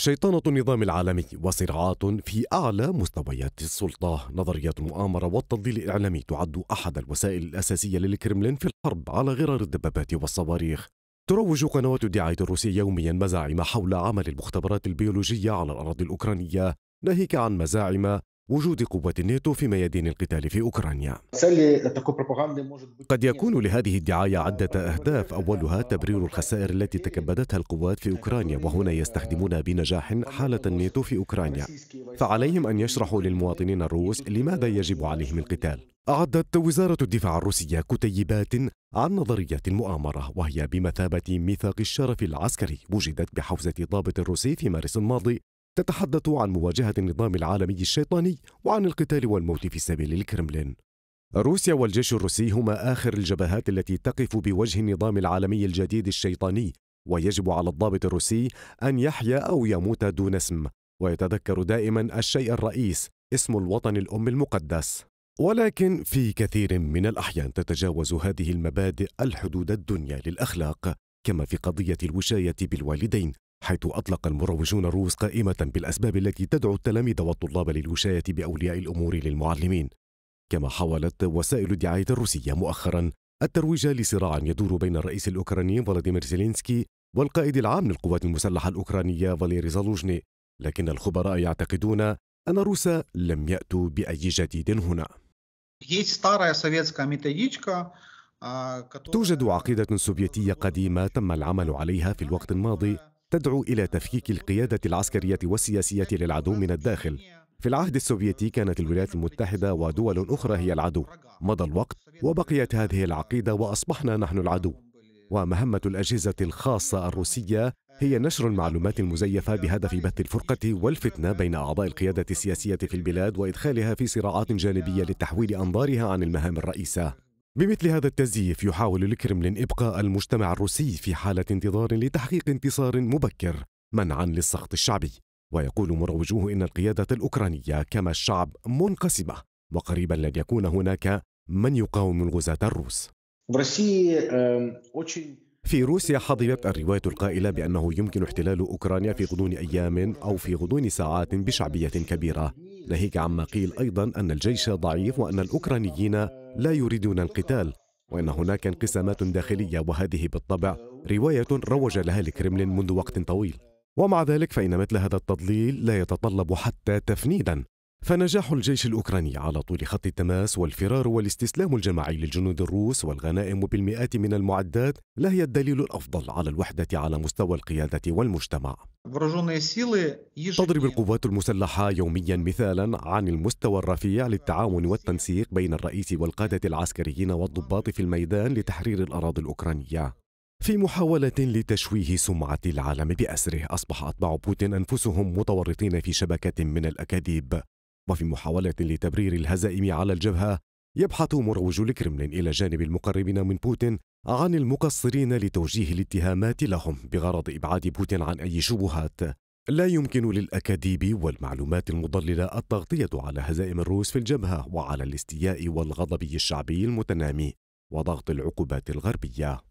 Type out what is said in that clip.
شيطنة النظام العالمي وصراعات في أعلى مستويات السلطة نظرية المؤامرة والتضليل الإعلامي تعد أحد الوسائل الأساسية للكرملين في الحرب على غرار الدبابات والصواريخ تروج قنوات الدعاية الروسية يوميا مزاعم حول عمل المختبرات البيولوجية على الأراضي الأوكرانية ناهيك عن مزاعم وجود قوات الناتو في ميادين القتال في أوكرانيا قد يكون لهذه الدعاية عدة أهداف أولها تبرير الخسائر التي تكبدتها القوات في أوكرانيا وهنا يستخدمون بنجاح حالة الناتو في أوكرانيا فعليهم أن يشرحوا للمواطنين الروس لماذا يجب عليهم القتال أعدت وزارة الدفاع الروسية كتيبات عن نظرية المؤامرة وهي بمثابة ميثاق الشرف العسكري وجدت بحوزة ضابط روسي في مارس الماضي تتحدث عن مواجهة النظام العالمي الشيطاني وعن القتال والموت في سبيل الكرملين روسيا والجيش الروسي هما آخر الجبهات التي تقف بوجه النظام العالمي الجديد الشيطاني ويجب على الضابط الروسي أن يحيا أو يموت دون اسم ويتذكر دائما الشيء الرئيس اسم الوطن الأم المقدس ولكن في كثير من الأحيان تتجاوز هذه المبادئ الحدود الدنيا للأخلاق كما في قضية الوشاية بالوالدين حيث أطلق المروجون الروس قائمة بالأسباب التي تدعو التلاميذ والطلاب للوشاية بأولياء الأمور للمعلمين كما حاولت وسائل الدعاية الروسية مؤخرا الترويج لصراع يدور بين الرئيس الأوكراني فلاديمير زيلينسكي والقائد العام للقوات المسلحة الأوكرانية فاليري زالوجني لكن الخبراء يعتقدون أن الروس لم يأتوا بأي جديد هنا توجد عقيدة سوفيتية قديمة تم العمل عليها في الوقت الماضي تدعو إلى تفكيك القيادة العسكرية والسياسية للعدو من الداخل في العهد السوفيتي كانت الولايات المتحدة ودول أخرى هي العدو مضى الوقت وبقيت هذه العقيدة وأصبحنا نحن العدو ومهمة الأجهزة الخاصة الروسية هي نشر المعلومات المزيفة بهدف بث الفرقة والفتنة بين أعضاء القيادة السياسية في البلاد وإدخالها في صراعات جانبية لتحويل أنظارها عن المهام الرئيسة بمثل هذا التزييف يحاول الكرملين إبقاء المجتمع الروسي في حالة انتظار لتحقيق انتصار مبكر منعا للسخط الشعبي ويقول مروجوه إن القيادة الأوكرانية كما الشعب منقسمة وقريبا لن يكون هناك من يقاوم الغزاة الروس في روسيا حظيت الرواية القائلة بأنه يمكن احتلال أوكرانيا في غضون أيام أو في غضون ساعات بشعبية كبيرة ناهيك عما قيل أيضا أن الجيش ضعيف وأن الأوكرانيين لا يريدون القتال وأن هناك انقسامات داخلية وهذه بالطبع رواية روج لها الكرملين منذ وقت طويل ومع ذلك فإن مثل هذا التضليل لا يتطلب حتى تفنيدا فنجاح الجيش الأوكراني على طول خط التماس والفرار والاستسلام الجماعي للجنود الروس والغنائم بالمئات من المعدات لا هي الدليل الأفضل على الوحدة على مستوى القيادة والمجتمع تضرب القوات المسلحة يوميا مثالا عن المستوى الرفيع للتعاون والتنسيق بين الرئيس والقادة العسكريين والضباط في الميدان لتحرير الأراضي الأوكرانية في محاولة لتشويه سمعة العالم بأسره أصبح أتباع بوتين أنفسهم متورطين في شبكة من الأكاذيب وفي محاولة لتبرير الهزائم على الجبهة يبحث مروج الكرملين إلى جانب المقربين من بوتين عن المقصرين لتوجيه الاتهامات لهم بغرض إبعاد بوتين عن أي شبهات لا يمكن للأكاذيب والمعلومات المضللة التغطية على هزائم الروس في الجبهة وعلى الاستياء والغضب الشعبي المتنامي وضغط العقوبات الغربية